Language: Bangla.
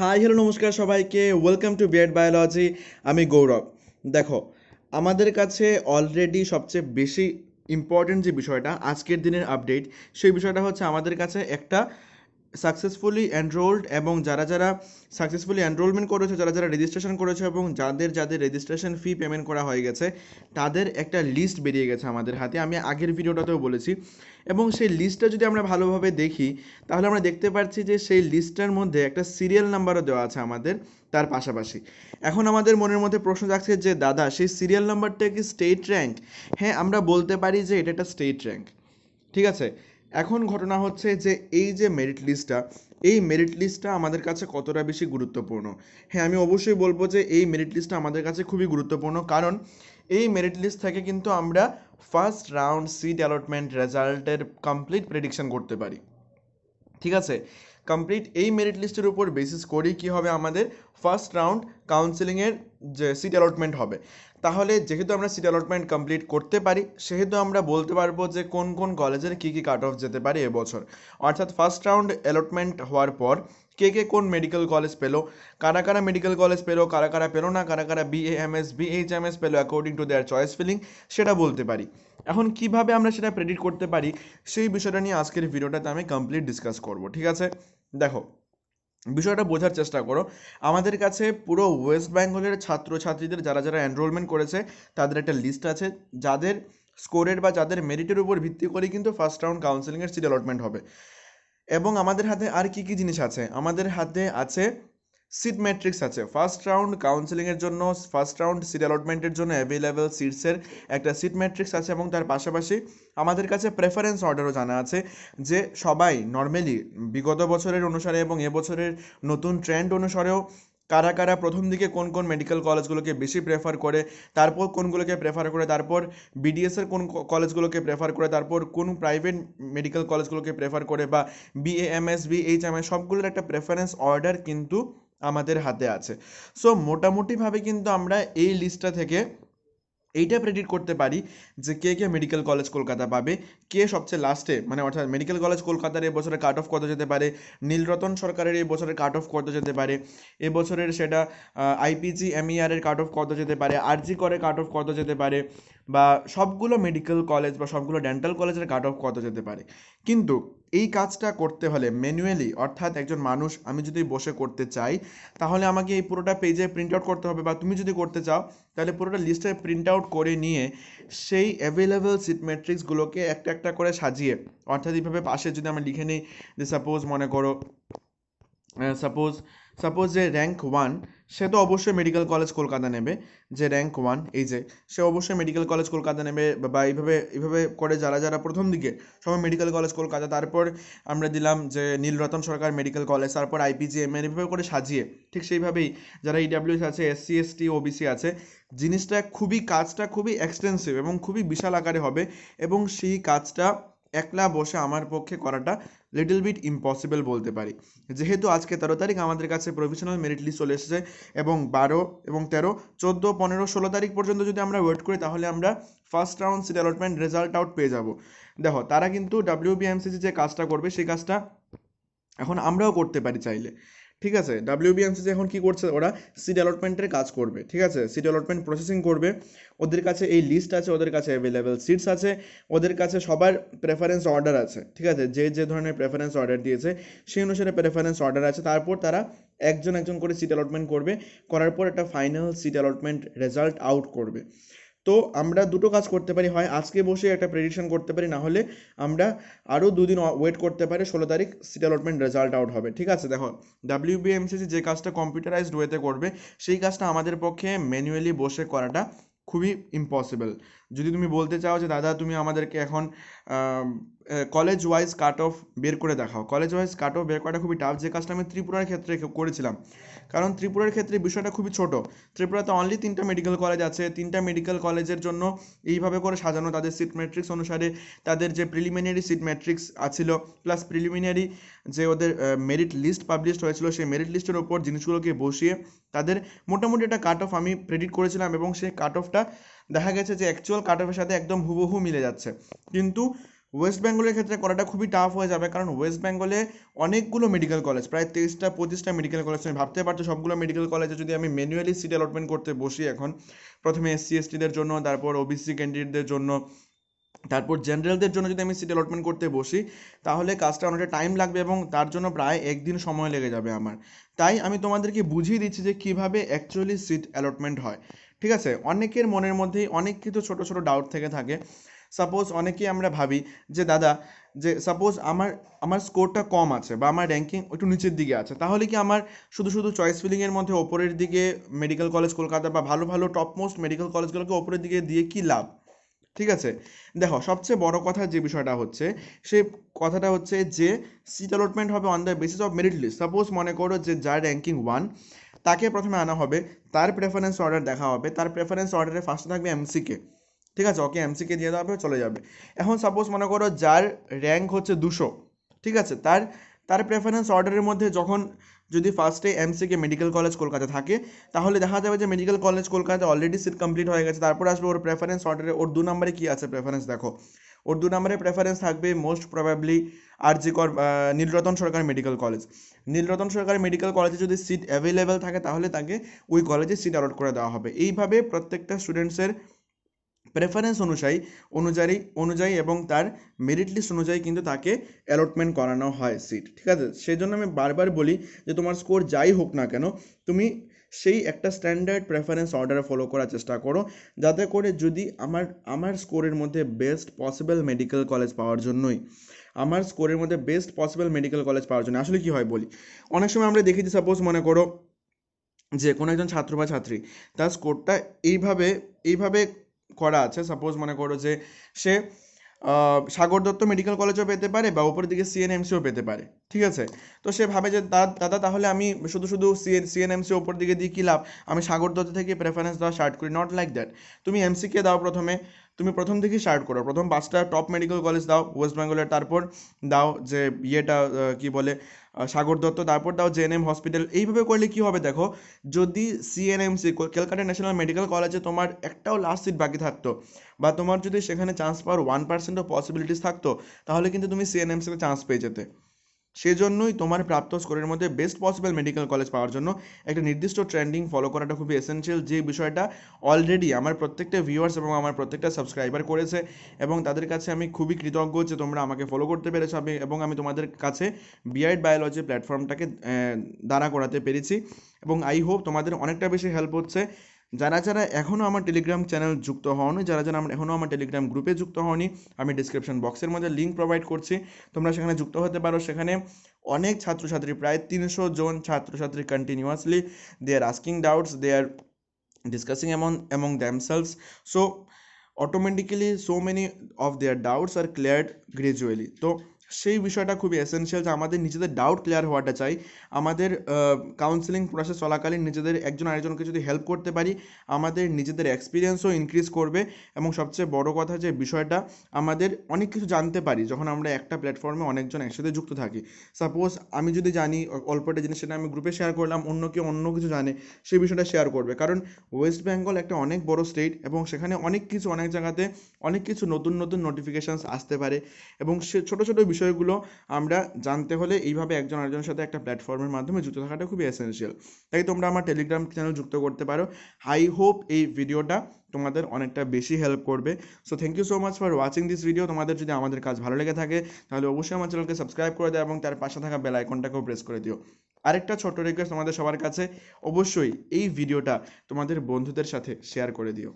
হাই হ্যালো নমস্কার সবাইকে ওয়েলকাম টু বিএড বায়োলজি আমি গৌরব দেখো আমাদের কাছে অলরেডি সবচেয়ে বেশি ইম্পর্টেন্ট যে বিষয়টা আজকের দিনের আপডেট সেই বিষয়টা হচ্ছে আমাদের কাছে একটা সাকসেসফুলি এনরোলড এবং যারা যারা সাকসেসফুলি এনরোলমেন্ট করেছে যারা যারা রেজিস্ট্রেশন করেছে এবং যাদের যাদের রেজিস্ট্রেশন ফি পেমেন্ট করা হয়ে গেছে তাদের একটা লিস্ট বেরিয়ে গেছে আমাদের হাতে আমি আগের ভিডিওটাতেও বলেছি এবং সেই লিস্টটা যদি আমরা ভালোভাবে দেখি তাহলে আমরা দেখতে পাচ্ছি যে সেই লিস্টটার মধ্যে একটা সিরিয়াল নাম্বারও দেওয়া আছে আমাদের তার পাশাপাশি এখন আমাদের মনের মধ্যে প্রশ্ন জাগছে যে দাদা সেই সিরিয়াল নাম্বারটা কি স্টেট র্যাঙ্ক হ্যাঁ আমরা বলতে পারি যে এটা একটা স্টেট র্যাঙ্ক ঠিক আছে এখন ঘটনা হচ্ছে যে এই যে মেরিট লিস্টটা এই মেরিট লিস্টটা আমাদের কাছে কতটা বেশি গুরুত্বপূর্ণ হ্যাঁ আমি অবশ্যই বলবো যে এই মেরিট লিস্টটা আমাদের কাছে খুবই গুরুত্বপূর্ণ কারণ এই মেরিট লিস্ট থেকে কিন্তু আমরা ফার্স্ট রাউন্ড সিট অ্যালটমেন্ট রেজাল্টের কমপ্লিট প্রেডিকশন করতে পারি ঠিক আছে কমপ্লিট এই মেরিট লিস্টের উপর বেসিস করেই কী হবে আমাদের ফার্স্ট রাউন্ড কাউন্সিলিংয়ের যে সিট অ্যালটমেন্ট হবে তাহলে যেহেতু আমরা সিট অ্যালটমেন্ট কমপ্লিট করতে পারি সেহেতু আমরা বলতে পারবো যে কোন কোন কলেজের কী কী কাট অফ যেতে পারে এবছর অর্থাৎ ফার্স্ট রাউন্ড অ্যালটমেন্ট হওয়ার পর কে কে কোন মেডিকেল কলেজ পেলো কারা কারা মেডিকেল কলেজ পেলো কারা কারা পেলো না কারা কারা B M S B H M S পেলো according to their choice filling সেটা বলতে পারি এখন কিভাবে আমরা সেটা প্রেডিক্ট করতে পারি সেই বিষয়টা নিয়ে আজকের ভিডিওটাতে আমি কমপ্লিট ডিসকাস করব ঠিক আছে দেখো বিষয়টা বোঝার চেষ্টা করো আমাদের কাছে পুরো ওয়েস্ট বেঙ্গলের ছাত্রছাত্রীদের যারা যারা এনরোলমেন্ট করেছে তাদের একটা লিস্ট আছে যাদের স্কোরের বা যাদের মেরিটের উপর ভিত্তি করে কিন্তু ফার্স্ট রাউন্ড কাউন্সেলিংয়ের সিট অ্যালটমেন্ট হবে এবং আমাদের হাতে আর কি কি জিনিস আছে আমাদের হাতে আছে সিট ম্যাট্রিক্স আছে ফার্স্ট রাউন্ড কাউন্সেলিংয়ের জন্য ফার্স্ট রাউন্ড সিট অ্যালটমেন্টের জন্য অ্যাভেলেবেল সিটসের একটা সিট ম্যাট্রিক্স আছে এবং তার পাশাপাশি আমাদের কাছে প্রেফারেন্স অর্ডারও জানা আছে যে সবাই নর্মালি বিগত বছরের অনুসারে এবং এবছরের নতুন ট্রেন্ড অনুসারেও কারা কারা প্রথম দিকে কোন কোন মেডিকেল কলেজগুলোকে বেশি প্রেফার করে তারপর কোনগুলোকে প্রেফার করে তারপর বিডিএসের কোন কলেজগুলোকে প্রেফার করে তারপর কোন প্রাইভেট মেডিকেল কলেজগুলোকে প্রেফার করে বা বিএএমএস বিএইচএমএস সবগুলোর একটা প্রেফারেন্স অর্ডার কিন্তু আমাদের হাতে আছে সো মোটামুটিভাবে কিন্তু আমরা এই লিস্টটা থেকে এইটা প্রেডিক্ট করতে পারি যে কে কে মেডিকেল কলেজ কলকাতা পাবে কে সবচেয়ে লাস্টে মানে অর্থাৎ মেডিকেল কলেজ কলকাতার এবছরে কাট অফ কত যেতে পারে নীলরতন সরকারের এই বছরে কাট অফ কত যেতে পারে এবছরের সেটা আইপিজি এমইআরের কাট অফ কত যেতে পারে আরজি করে কাট অফ কত যেতে পারে বা সবগুলো মেডিকেল কলেজ বা সবগুলো ডেন্টাল কলেজের কাট অফ কত যেতে পারে কিন্তু এই কাজটা করতে হলে ম্যানুয়ালি অর্থাৎ একজন মানুষ আমি যদি বসে করতে চাই তাহলে আমাকে এই পুরোটা পেজে প্রিন্ট আউট করতে হবে বা তুমি যদি করতে চাও তাহলে পুরোটা লিস্টে প্রিন্ট আউট করে নিয়ে সেই অ্যাভেলেবেল সিট ম্যাট্রিক্সগুলোকে একটা একটা করে সাজিয়ে অর্থাৎ এইভাবে পাশে যদি আমি লিখে নিই যে সাপোজ মনে করো সাপোজ সাপোজ যে র্যাঙ্ক ওয়ান সে তো অবশ্যই মেডিকেল কলেজ কলকাতা নেবে যে র্যাঙ্ক ওয়ান এই যে সে অবশ্যই মেডিকেল কলেজ কলকাতা নেবে বা এইভাবে এইভাবে করে যারা যারা প্রথম দিকে সবাই মেডিকেল কলেজ কলকাতা তারপর আমরা দিলাম যে নীলরতন সরকার মেডিকেল কলেজ তারপর আইপিজিএমএন এভাবে করে সাজিয়ে ঠিক সেইভাবেই যারা ইডাব্লিউএস e আছে এসসি এসটি ওবিসি আছে জিনিসটা খুবই কাজটা খুবই এক্সটেন্সিভ এবং খুবই বিশাল আকারে হবে এবং সেই কাজটা একলা বসে আমার পক্ষে করাটা লিটল বিট ইম্পসিবল বলতে পারি যেহেতু আজকে তেরো তারিখ আমাদের কাছে প্রভিশনাল মেরিট লিস্ট চলে এসেছে এবং বারো এবং তেরো চোদ্দো পনেরো ষোলো তারিখ পর্যন্ত যদি আমরা ওয়েট করি তাহলে আমরা first round seat allotment result out পেয়ে যাব দেখো তারা কিন্তু ডাব্লিউবিএমসিসি যে কাজটা করবে সেই কাজটা এখন আমরাও করতে পারি চাইলে ঠিক আছে ডাব্লিউবিএমসিসি এখন কি করছে ওরা সিট অ্যালটমেন্টের কাজ করবে ঠিক আছে সিট অ্যালটমেন্ট প্রসেসিং করবে ওদের কাছে এই লিস্ট আছে ওদের কাছে অ্যাভেলেবেল সিটস আছে ওদের কাছে সবার প্রেফারেন্স অর্ডার আছে ঠিক আছে যে যে ধরনের প্রেফারেন্স অর্ডার দিয়েছে সেই অনুসারে প্রেফারেন্স অর্ডার আছে তারপর তারা একজন একজন করে সিট অ্যালটমেন্ট করবে করার পর একটা final seat allotment result out করবে তো আমরা দুটো কাজ করতে পারি হয় আজকে বসে একটা প্রেডিকশন করতে পারি না হলে আমরা আরও দুদিন ওয়েট করতে পারি ষোলো তারিখ সিট অ্যালটমেন্ট রেজাল্ট আউট হবে ঠিক আছে দেখো ডাব্লিউবিএমসিসি যে কাজটা কম্পিউটারাইজড ওয়েতে করবে সেই কাজটা আমাদের পক্ষে ম্যানুয়ালি বসে করাটা খুবই ইম্পসিবল যদি তুমি বলতে চাও যে দাদা তুমি আমাদেরকে এখন কলেজ ওয়াইজ কাট অফ বের করে দেখাও কলেজ ওয়াইজ কাট অফ বের করাটা খুবই টাফ যে কাজটা আমি ত্রিপুরার ক্ষেত্রে করেছিলাম কারণ ত্রিপুরার ক্ষেত্রে বিষয়টা খুবই ছোট ত্রিপুরাতে অনলি তিনটা মেডিকেল কলেজ আছে তিনটা মেডিকেল কলেজের জন্য এইভাবে করে সাজানো তাদের সিট ম্যাট্রিক্স অনুসারে তাদের যে প্রিলিমিনারি সিট ম্যাট্রিক্স আছিল প্লাস প্রিলিমিনারি যে ওদের মেরিট লিস্ট পাবলিশ হয়েছিল সেই মেরিট লিস্টের ওপর জিনিসগুলোকে বসিয়ে তাদের মোটামুটি একটা কাট অফ আমি প্রেডিক্ট করেছিলাম এবং সেই কাট অফটা দেখা গেছে যে অ্যাকচুয়াল কাট অফের সাথে একদম হুবহু মিলে যাচ্ছে কিন্তু ওয়েস্ট বেঙ্গলের ক্ষেত্রে করাটা খুবই টাফ হয়ে যাবে কারণ ওয়েস্ট বেঙ্গলে অনেকগুলো মেডিকেল কলেজ প্রায় তেইশটা পঁচিশটা মেডিকেল কলেজ আমি ভাবতে পারছি সবগুলো মেডিকেল কলেজে যদি আমি ম্যানুয়ালি সিট অ্যালটমেন্ট করতে বসি এখন প্রথমে এসসি এসটিদের জন্য তারপর ওবিসি ক্যান্ডিডেটদের জন্য তারপর জেনারেলদের জন্য যদি আমি সিট অ্যালটমেন্ট করতে বসি তাহলে কাজটা অনেকটা টাইম লাগবে এবং তার জন্য প্রায় একদিন সময় লেগে যাবে আমার তাই আমি তোমাদেরকে বুঝিয়ে দিচ্ছি যে কীভাবে অ্যাকচুয়ালি সিট অ্যালটমেন্ট হয় ঠিক আছে অনেকের মনের মধ্যেই অনেক কিছু ছোটো ছোটো ডাউট থেকে থাকে সাপোজ অনেকেই আমরা ভাবি যে দাদা যে সাপোজ আমার আমার স্কোরটা কম আছে বা আমার র্যাঙ্কিং একটু নিচের দিকে আছে তাহলে কি আমার শুধু শুধু চয়েস ফিলিংয়ের মধ্যে ওপরের দিকে মেডিকেল কলেজ কলকাতা বা ভালো ভালো টপ মোস্ট মেডিকেল কলেজগুলোকে ওপরের দিকে দিয়ে কী লাভ ঠিক আছে দেখো সবচেয়ে বড় কথা যে বিষয়টা হচ্ছে সে কথাটা হচ্ছে যে সিট অ্যালটমেন্ট হবে on the basis of merit list suppose মনে করো যে যার র্যাঙ্কিং ওয়ান তাকে প্রথমে আনা হবে তার প্রেফারেন্স অর্ডার দেখা হবে তার প্রেফারেন্স অর্ডারে ফার্স্টে থাকবে এমসিকে ঠিক আছে ওকে এমসিকে দিয়ে দেওয়া হবে চলে যাবে এখন সাপোজ মনে করো যার র্যাঙ্ক হচ্ছে দুশো ঠিক আছে তার তার প্রেফারেন্স অর্ডারের মধ্যে যখন যদি ফার্স্টে এমসিকে মেডিকেল কলেজ কলকাতা থাকে তাহলে দেখা যাবে যে medical college Kolkata already seat complete হয়ে গেছে তারপর আসবে ওর প্রেফারেন্স অর্ডারে ওর দু নম্বরে কী আছে প্রেফারেন্স দেখো ওর দু নম্বরে প্রেফারেন্স থাকবে most probably Kar Nilratan Sarkar medical college Nilratan Sarkar medical কলেজে যদি সিট অ্যাভেলেবেল থাকে তাহলে তাকে ওই কলেজে সিট অ্যালট করে দেওয়া হবে এইভাবে প্রত্যেকটা স্টুডেন্টসের প্রেফারেন্স অনুযায়ী অনুযায়ী অনুযায়ী এবং তার মেরিট লিস্ট অনুযায়ী কিন্তু তাকে অ্যালটমেন্ট করানো হয় সিট ঠিক আছে সেই জন্য আমি বারবার বলি যে তোমার স্কোর যাই হোক না কেন তুমি সেই একটা স্ট্যান্ডার্ড প্রেফারেন্স অর্ডারে ফলো করার চেষ্টা করো যাতে করে যদি আমার আমার স্কোরের মধ্যে বেস্ট পসিবল মেডিকেল কলেজ পাওয়ার জন্যই আমার স্কোরের মধ্যে বেস্ট পসিবল মেডিকেল কলেজ পাওয়ার জন্য আসলে কি হয় বলি অনেক সময় আমরা দেখেছি সাপোজ মনে করো যে কোনো একজন ছাত্র বা ছাত্রী তার স্কোরটা এইভাবে এইভাবে করা আছে সাপোজ মনে করো যে সে সাগর দত্ত মেডিকেল কলেজও পেতে পারে বা ওপর দিকে সিএনএমসিও পেতে পারে ঠিক আছে তো সে ভাবে যে দাদা তাহলে আমি শুধু শুধু সিএন সিএনএমসি ওপর দিকে দিয়ে কী লাভ আমি সাগর দত্ত থেকে প্রেফারেন্স দেওয়া স্টার্ট করি নট লাইক দ্যাট তুমি কে দাও প্রথমে তুমি প্রথম থেকেই স্টার্ট করো প্রথম পাঁচটা টপ মেডিকেল কলেজ দাও ওয়েস্ট বেঙ্গলের তারপর দাও যে ইয়েটা কি বলে সাগর দত্ত তারপর দাও জেএনএম হসপিটাল এইভাবে করলে কি হবে দেখো যদি সিএনএমসি কলকাতা ন্যাশনাল মেডিকেল কলেজে তোমার একটাও লাস্ট সিট বাকি থাকতো বা তোমার যদি সেখানে চান্স পাওয়ার ওয়ান পার্সেন্টও পসিবিলিটিস থাকতো তাহলে কিন্তু তুমি সিএনএমসিতে চান্স পেয়ে যেতে সেজন্যই তোমার প্রাপ্ত স্কোরের মধ্যে বেস্ট পসিবল মেডিকেল কলেজ পাওয়ার জন্য একটা নির্দিষ্ট ট্রেন্ডিং ফলো করাটা খুবই এসেন্সিয়াল যে বিষয়টা অলরেডি আমার প্রত্যেকটা ভিউয়ার্স এবং আমার প্রত্যেকটা সাবস্ক্রাইবার করেছে এবং তাদের কাছে আমি খুবই কৃতজ্ঞ যে তোমরা আমাকে ফলো করতে পেরেছো আমি এবং আমি তোমাদের কাছে বিআইড বায়োলজি প্ল্যাটফর্মটাকে দাঁড়া করাতে পেরেছি এবং আই হোপ তোমাদের অনেকটা বেশি হেল্প হচ্ছে যারা যারা এখনও আমার টেলিগ্রাম চ্যানেল যুক্ত হওনি যারা যারা আমার এখনও আমার টেলিগ্রাম গ্রুপে যুক্ত হওনি আমি ডিসক্রিপশন বক্সের মধ্যে লিঙ্ক প্রোভাইড করছি তোমরা সেখানে যুক্ত হতে পারো সেখানে অনেক ছাত্রছাত্রী প্রায় তিনশো জন ছাত্রছাত্রী continuously they are asking doubts they are discussing among among themselves so automatically so many of their doubts are cleared gradually তো সেই বিষয়টা খুবই এসেনশিয়াল যে আমাদের নিজেদের ডাউট ক্লিয়ার হওয়াটা চাই আমাদের কাউন্সিলিং প্রসেস চলাকালীন নিজেদের একজন আরেকজনকে যদি হেল্প করতে পারি আমাদের নিজেদের এক্সপিরিয়েন্সও ইনক্রিজ করবে এবং সবচেয়ে বড় কথা যে বিষয়টা আমাদের অনেক কিছু জানতে পারি যখন আমরা একটা প্ল্যাটফর্মে অনেকজন একসাথে যুক্ত থাকি সাপোজ আমি যদি জানি অল্পটা জিনিস সেটা আমি গ্রুপে শেয়ার করলাম অন্য কেউ অন্য কিছু জানে সেই বিষয়টা শেয়ার করবে কারণ ওয়েস্ট বেঙ্গল একটা অনেক বড় স্টেট এবং সেখানে অনেক কিছু অনেক জায়গাতে অনেক কিছু নতুন নতুন নোটিফিকেশানস আসতে পারে এবং সে ছোটো ছোটো বিষয়গুলো আমরা জানতে হলে এইভাবে একজন আরেকজনের সাথে একটা প্ল্যাটফর্মের মাধ্যমে যুক্ত থাকাটা খুবই এসেন্সিয়াল তাই তোমরা আমার টেলিগ্রাম চ্যানেল যুক্ত করতে পারো আই হোপ এই ভিডিওটা তোমাদের অনেকটা বেশি হেল্প করবে so thank you so much for watching this video তোমাদের যদি আমাদের কাজ ভালো লেগে থাকে তাহলে অবশ্যই আমার চ্যানেলকে সাবস্ক্রাইব করে দেয় এবং তার পাশে থাকা বেল আইকনটাকেও প্রেস করে দিও আরেকটা ছোট রিকোয়েস্ট তোমাদের সবার কাছে অবশ্যই এই ভিডিওটা তোমাদের বন্ধুদের সাথে শেয়ার করে দিও